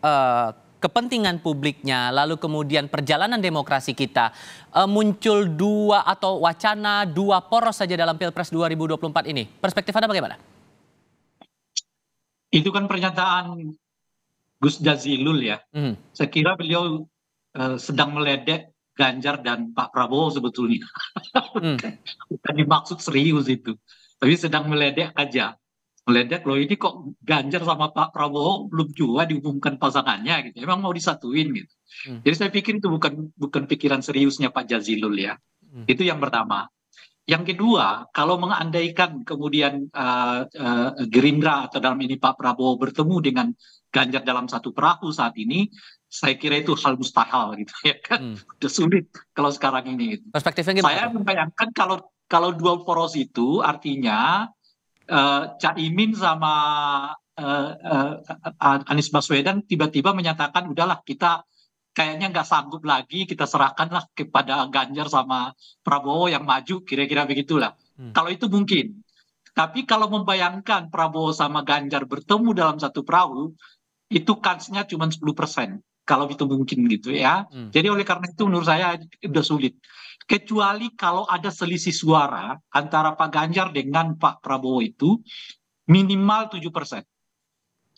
uh, kepentingan publiknya, lalu kemudian perjalanan demokrasi kita uh, muncul dua atau wacana dua poros saja dalam Pilpres 2024 ini. Perspektif Anda bagaimana? Itu kan pernyataan Gus Jazilul ya. Hmm. Saya kira beliau uh, sedang meledek Ganjar dan Pak Prabowo sebetulnya. Hmm. Bukan dimaksud serius itu. Tapi sedang meledek aja meledak loh ini kok Ganjar sama Pak Prabowo belum juga diumumkan pasangannya gitu. Emang mau disatuin gitu. Hmm. Jadi saya pikir itu bukan bukan pikiran seriusnya Pak Jazilul ya. Hmm. Itu yang pertama. Yang kedua, kalau mengandaikan kemudian uh, uh, Gerindra atau dalam ini Pak Prabowo bertemu dengan Ganjar dalam satu perahu saat ini, saya kira itu hal mustahil gitu ya kan. Hmm. Udah sulit kalau sekarang ini. Gitu. Perspektifnya gimana? Saya membayangkan kalau kalau dua poros itu artinya uh, Cak Imin sama uh, uh, Anies Baswedan tiba-tiba menyatakan udahlah kita kayaknya nggak sanggup lagi kita serahkanlah kepada Ganjar sama Prabowo yang maju kira-kira begitulah hmm. kalau itu mungkin tapi kalau membayangkan Prabowo sama Ganjar bertemu dalam satu perahu itu kansnya cuma 10 persen kalau itu mungkin gitu ya. Hmm. Jadi oleh karena itu menurut saya sudah sulit. Kecuali kalau ada selisih suara antara Pak Ganjar dengan Pak Prabowo itu minimal 7 persen.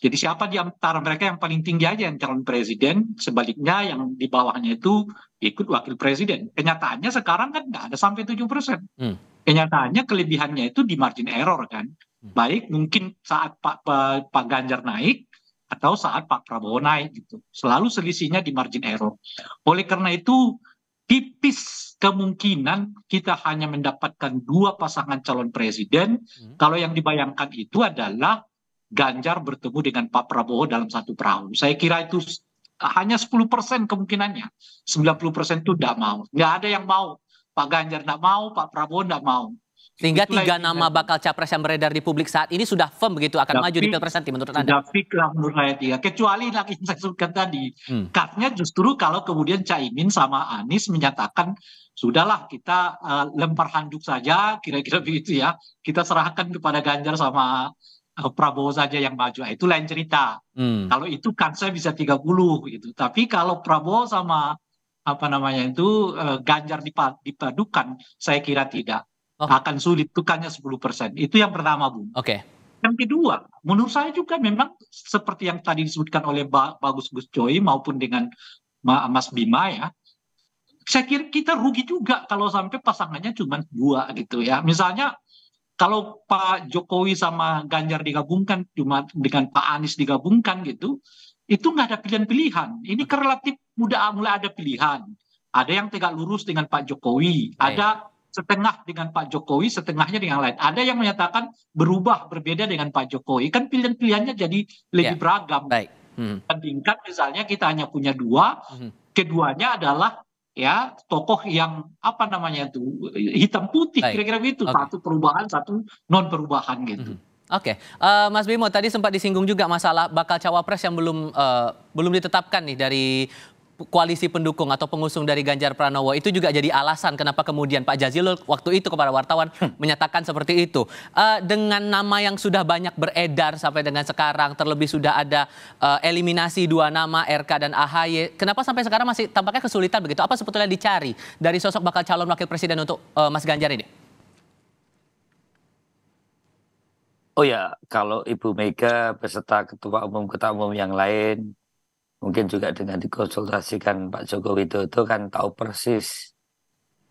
Jadi siapa di antara mereka yang paling tinggi aja yang calon presiden, sebaliknya yang di bawahnya itu ikut wakil presiden. Kenyataannya sekarang kan nggak ada sampai 7 persen. Hmm. Kenyataannya kelebihannya itu di margin error kan. Hmm. Baik mungkin saat Pak, Pak, Pak Ganjar naik, atau saat Pak Prabowo naik gitu. Selalu selisihnya di margin error. Oleh karena itu tipis kemungkinan kita hanya mendapatkan dua pasangan calon presiden. Hmm. Kalau yang dibayangkan itu adalah Ganjar bertemu dengan Pak Prabowo dalam satu perahu. Saya kira itu hanya 10% kemungkinannya. 90% itu tidak mau. tidak ada yang mau. Pak Ganjar tidak mau, Pak Prabowo tidak mau. Sehingga tiga nama bakal capres yang beredar di publik saat ini sudah firm begitu akan Dapik, maju di Pilpres nanti menurut Anda. Tapi lah menurut saya tiga. Kecuali yang saya sebutkan tadi. Hmm. Katanya justru kalau kemudian Caimin sama Anies menyatakan sudahlah kita uh, lempar handuk saja kira-kira begitu ya. Kita serahkan kepada Ganjar sama uh, Prabowo saja yang maju. Nah, itu lain cerita. Hmm. Kalau itu kansnya bisa 30 gitu. Tapi kalau Prabowo sama apa namanya itu uh, Ganjar dipadukan saya kira tidak. Oh. akan sulit tukangnya 10 persen. Itu yang pertama, bu. Oke. Okay. Yang kedua, menurut saya juga memang seperti yang tadi disebutkan oleh ba Bagus Gus Joy maupun dengan Ma Mas Bima ya, saya kira kita rugi juga kalau sampai pasangannya cuma dua gitu ya. Misalnya kalau Pak Jokowi sama Ganjar digabungkan cuma dengan Pak Anies digabungkan gitu, itu nggak ada pilihan-pilihan. Ini relatif mudah mulai ada pilihan. Ada yang tegak lurus dengan Pak Jokowi, Baik. ada setengah dengan Pak Jokowi, setengahnya dengan lain. Ada yang menyatakan berubah berbeda dengan Pak Jokowi. Kan pilihan-pilihannya jadi lebih yeah. beragam. Baik. Hmm. Bandingkan misalnya kita hanya punya dua, hmm. keduanya adalah ya tokoh yang apa namanya itu hitam putih kira-kira begitu. Okay. Satu perubahan, satu non perubahan gitu. Hmm. Oke, okay. uh, eh, Mas Bimo tadi sempat disinggung juga masalah bakal cawapres yang belum uh, belum ditetapkan nih dari koalisi pendukung atau pengusung dari Ganjar Pranowo itu juga jadi alasan kenapa kemudian Pak Jazilul waktu itu kepada wartawan hmm. menyatakan seperti itu. Uh, dengan nama yang sudah banyak beredar sampai dengan sekarang, terlebih sudah ada uh, eliminasi dua nama RK dan AHY, kenapa sampai sekarang masih tampaknya kesulitan begitu? Apa sebetulnya dicari dari sosok bakal calon wakil presiden untuk uh, Mas Ganjar ini? Oh ya, kalau Ibu Mega beserta Ketua Umum Ketua Umum yang lain mungkin juga dengan dikonsultasikan Pak Joko itu kan tahu persis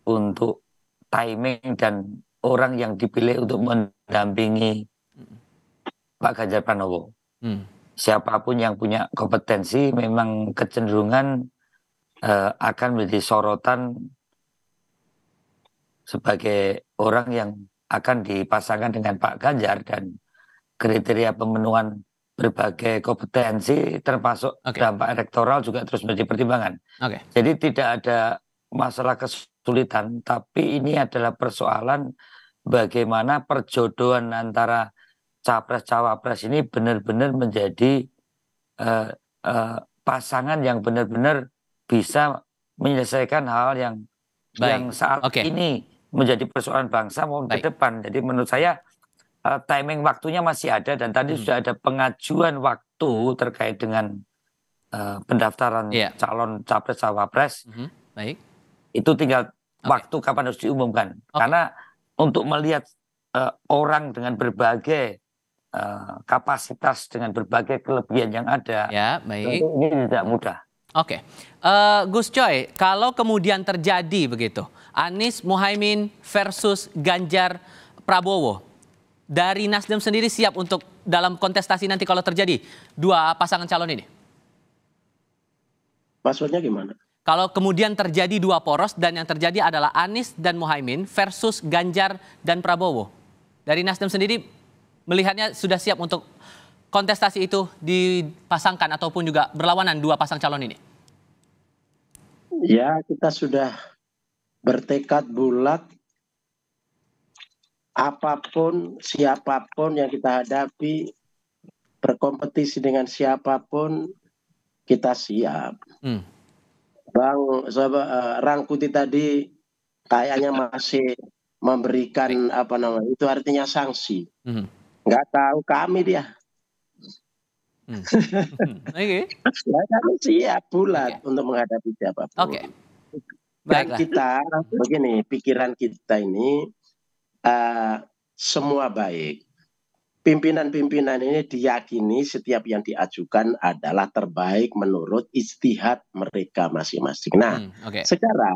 untuk timing dan orang yang dipilih untuk mendampingi Pak Ganjar Pranowo. Hmm. Siapapun yang punya kompetensi memang kecenderungan uh, akan menjadi sorotan sebagai orang yang akan dipasangkan dengan Pak Ganjar dan kriteria pemenuhan berbagai kompetensi termasuk okay. dampak elektoral juga terus menjadi pertimbangan. Okay. Jadi tidak ada masalah kesulitan, tapi ini adalah persoalan bagaimana perjodohan antara capres cawapres ini benar-benar menjadi uh, uh, pasangan yang benar-benar bisa menyelesaikan hal yang yang saat okay. ini menjadi persoalan bangsa maupun ke depan. Jadi menurut saya uh, timing waktunya masih ada dan tadi hmm. sudah ada pengajuan waktu terkait dengan uh, pendaftaran yeah. calon capres cawapres. Hmm. Baik. Itu tinggal okay. waktu kapan harus diumumkan. Okay. Karena untuk melihat uh, orang dengan berbagai uh, kapasitas dengan berbagai kelebihan yang ada, ya, baik. ini tidak mudah. Oke, okay. uh, Gus Coy, kalau kemudian terjadi begitu, Anies Muhaimin versus Ganjar Prabowo, dari Nasdem sendiri siap untuk dalam kontestasi nanti kalau terjadi dua pasangan calon ini? Maksudnya gimana? Kalau kemudian terjadi dua poros dan yang terjadi adalah Anies dan Muhaimin versus Ganjar dan Prabowo. Dari Nasdem sendiri melihatnya sudah siap untuk kontestasi itu dipasangkan ataupun juga berlawanan dua pasang calon ini? Ya, kita sudah bertekad bulat apapun, siapapun yang kita hadapi, berkompetisi dengan siapapun, kita siap. Hmm. Bang sahabat, uh, eh, Rangkuti tadi kayaknya masih memberikan apa namanya itu artinya sanksi. Hmm. tahu kami dia. Hmm. Oke. okay. Ya, kami siap bulat okay. untuk menghadapi siapapun. Oke. Okay. Baiklah. Dan kita begini pikiran kita ini uh, semua baik. Pimpinan-pimpinan ini diyakini setiap yang diajukan adalah terbaik menurut istihad mereka masing-masing. Nah, hmm, okay. sekarang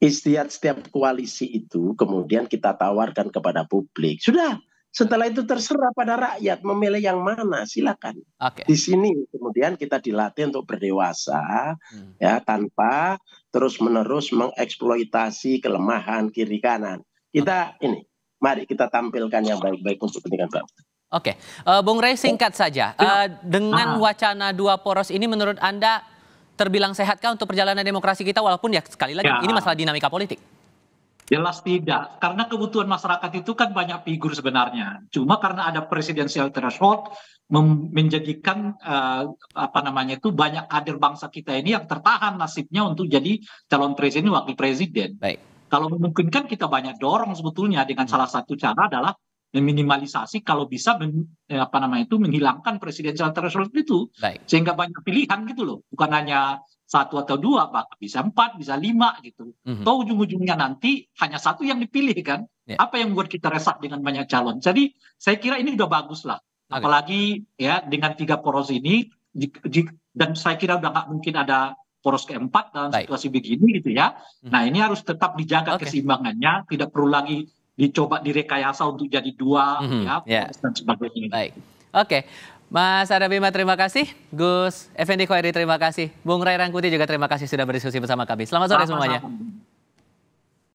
istihad setiap koalisi itu kemudian kita tawarkan kepada publik. Sudah, setelah itu terserah pada rakyat memilih yang mana, silakan. Okay. Di sini kemudian kita dilatih untuk berdewasa hmm. ya tanpa terus-menerus mengeksploitasi kelemahan kiri kanan. Kita okay. ini Mari kita tampilkan yang baik-baik untuk kepentingan bangsa. Oke, uh, Bung Rey singkat oh, saja. Uh, dengan ah. wacana dua poros ini menurut Anda terbilang sehatkah untuk perjalanan demokrasi kita walaupun ya sekali lagi ya. ini masalah dinamika politik? Jelas tidak, karena kebutuhan masyarakat itu kan banyak figur sebenarnya. Cuma karena ada presidensial threshold menjadikan uh, apa namanya itu banyak kader bangsa kita ini yang tertahan nasibnya untuk jadi calon presiden, wakil presiden. Baik kalau memungkinkan kita banyak dorong sebetulnya dengan hmm. salah satu cara adalah meminimalisasi kalau bisa men, eh, apa namanya itu menghilangkan presidensial threshold itu Baik. sehingga banyak pilihan gitu loh bukan hanya satu atau dua bahkan bisa empat bisa lima gitu mm-hmm. ujung-ujungnya nanti hanya satu yang dipilih kan yeah. apa yang membuat kita resah dengan banyak calon jadi saya kira ini udah bagus lah okay. apalagi ya dengan tiga poros ini di, di, dan saya kira udah nggak mungkin ada poros keempat dalam Baik. situasi begini gitu ya. Hmm. Nah ini harus tetap dijaga okay. keseimbangannya, tidak perlu lagi dicoba direkayasa untuk jadi dua hmm. ya yeah. dan sebagainya. Baik, oke. Okay. Mas Adabima terima kasih, Gus Effendi Khoiri terima kasih, Bung Ray Rangkuti juga terima kasih sudah berdiskusi bersama kami. Selamat sore semuanya. -sama. semuanya.